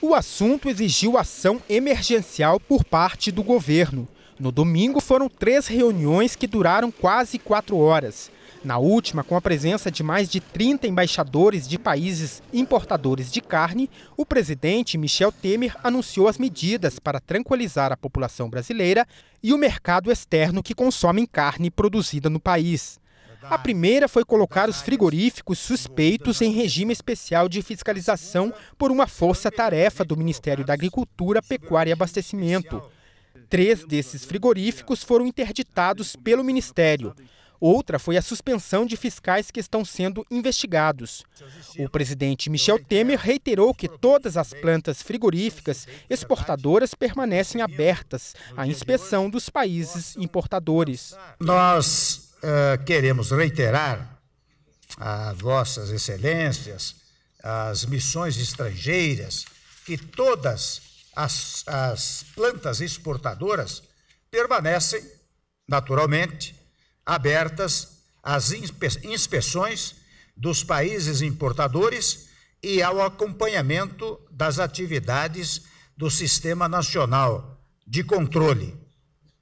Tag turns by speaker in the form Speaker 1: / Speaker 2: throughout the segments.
Speaker 1: O assunto exigiu ação emergencial por parte do governo. No domingo foram três reuniões que duraram quase quatro horas. Na última, com a presença de mais de 30 embaixadores de países importadores de carne, o presidente Michel Temer anunciou as medidas para tranquilizar a população brasileira e o mercado externo que consome carne produzida no país. A primeira foi colocar os frigoríficos suspeitos em regime especial de fiscalização por uma força-tarefa do Ministério da Agricultura, Pecuária e Abastecimento. Três desses frigoríficos foram interditados pelo Ministério. Outra foi a suspensão de fiscais que estão sendo investigados. O presidente Michel Temer reiterou que todas as plantas frigoríficas exportadoras permanecem abertas à inspeção dos países importadores. Nós uh, queremos reiterar
Speaker 2: a vossas excelências as missões estrangeiras que todas as, as plantas exportadoras permanecem, naturalmente, abertas às inspe inspeções dos países importadores e ao acompanhamento das atividades do Sistema Nacional de Controle,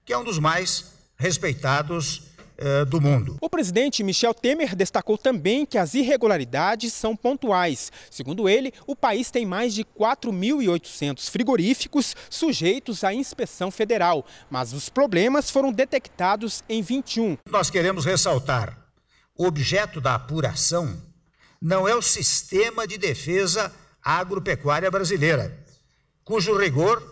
Speaker 2: que é
Speaker 1: um dos mais respeitados é, do mundo. O presidente Michel Temer destacou também que as irregularidades são pontuais. Segundo ele, o país tem mais de 4.800 frigoríficos sujeitos à inspeção federal, mas os problemas foram detectados em 21. Nós queremos ressaltar: o objeto da
Speaker 2: apuração não é o sistema de defesa agropecuária brasileira, cujo rigor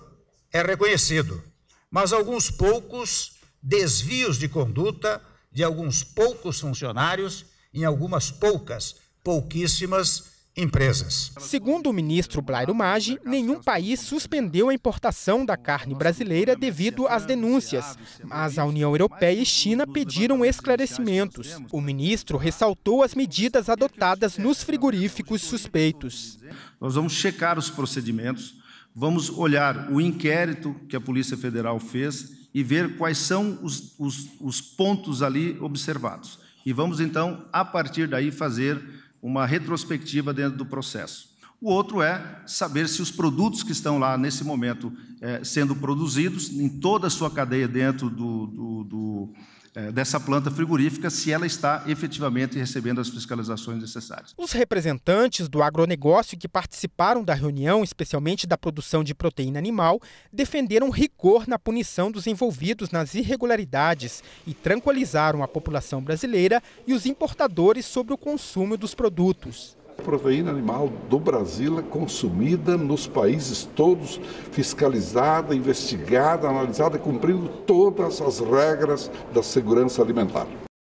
Speaker 2: é reconhecido, mas alguns poucos desvios de conduta de alguns poucos funcionários em
Speaker 1: algumas poucas, pouquíssimas empresas. Segundo o ministro Blairo Maggi, nenhum país suspendeu a importação da carne brasileira devido às denúncias, mas a União Europeia e China pediram esclarecimentos. O ministro ressaltou as medidas adotadas nos frigoríficos suspeitos. Nós vamos checar os
Speaker 3: procedimentos, vamos olhar o inquérito que a Polícia Federal fez e ver quais são os, os, os pontos ali observados. E vamos então, a partir daí, fazer uma retrospectiva dentro do processo. O outro é saber se os produtos que estão lá nesse momento é, sendo produzidos, em toda a sua cadeia dentro do, do, do é, dessa planta frigorífica se ela está efetivamente recebendo as fiscalizações necessárias.
Speaker 1: Os representantes do agronegócio que participaram da reunião, especialmente da produção de proteína animal, defenderam rigor na punição dos envolvidos nas irregularidades e tranquilizaram a população brasileira e os importadores sobre o consumo dos produtos. Proteína animal do Brasil é consumida nos países todos, fiscalizada, investigada, analisada, cumprindo todas as regras da segurança alimentar.